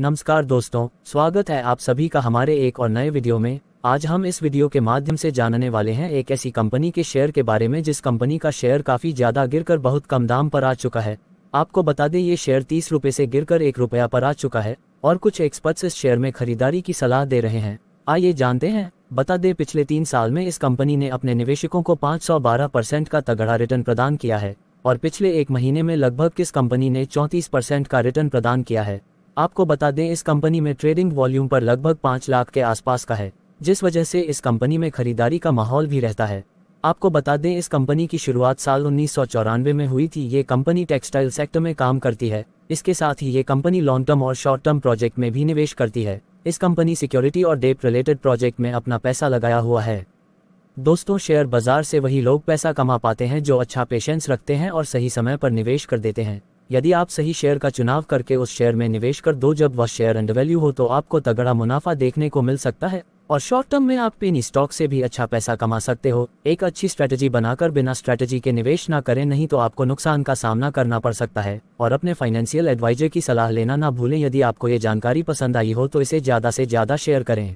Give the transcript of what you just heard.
नमस्कार दोस्तों स्वागत है आप सभी का हमारे एक और नए वीडियो में आज हम इस वीडियो के माध्यम से जानने वाले हैं एक ऐसी कंपनी के शेयर के बारे में जिस कंपनी का शेयर काफ़ी ज़्यादा गिरकर बहुत कम दाम पर आ चुका है आपको बता दें ये शेयर तीस रुपये से कर एक रुपया पर आ चुका है और कुछ एक्सपर्ट्स इस शेयर में खरीदारी की सलाह दे रहे हैं आइए जानते हैं बता दें पिछले तीन साल में इस कंपनी ने अपने निवेशकों को 512 परसेंट का तगड़ा रिटर्न प्रदान किया है और पिछले एक महीने में लगभग किस कंपनी ने 34 परसेंट का रिटर्न प्रदान किया है आपको बता दें इस कंपनी में ट्रेडिंग वॉल्यूम पर लगभग पाँच लाख के आसपास का है जिस वजह से इस कंपनी में खरीदारी का माहौल भी रहता है आपको बता दें इस कंपनी की शुरुआत साल उन्नीस में हुई थी ये कंपनी टेक्सटाइल सेक्टर में काम करती है इसके साथ ही ये कंपनी लॉन्ग टर्म और शॉर्ट टर्म प्रोजेक्ट में भी निवेश करती है इस कंपनी सिक्योरिटी और डेप रिलेटेड प्रोजेक्ट में अपना पैसा लगाया हुआ है दोस्तों शेयर बाजार से वही लोग पैसा कमा पाते हैं जो अच्छा पेशेंस रखते हैं और सही समय पर निवेश कर देते हैं यदि आप सही शेयर का चुनाव करके उस शेयर में निवेश कर दो जब वह शेयर एंड वैल्यू हो तो आपको तगड़ा मुनाफा देखने को मिल सकता है और शॉर्ट टर्म में आप इन स्टॉक से भी अच्छा पैसा कमा सकते हो एक अच्छी स्ट्रेटेजी बनाकर बिना स्ट्रेटेजी के निवेश ना करें नहीं तो आपको नुकसान का सामना करना पड़ सकता है और अपने फाइनेंशियल एडवाइजर की सलाह लेना ना भूलें यदि आपको ये जानकारी पसंद आई हो तो इसे ज्यादा से ज्यादा शेयर करें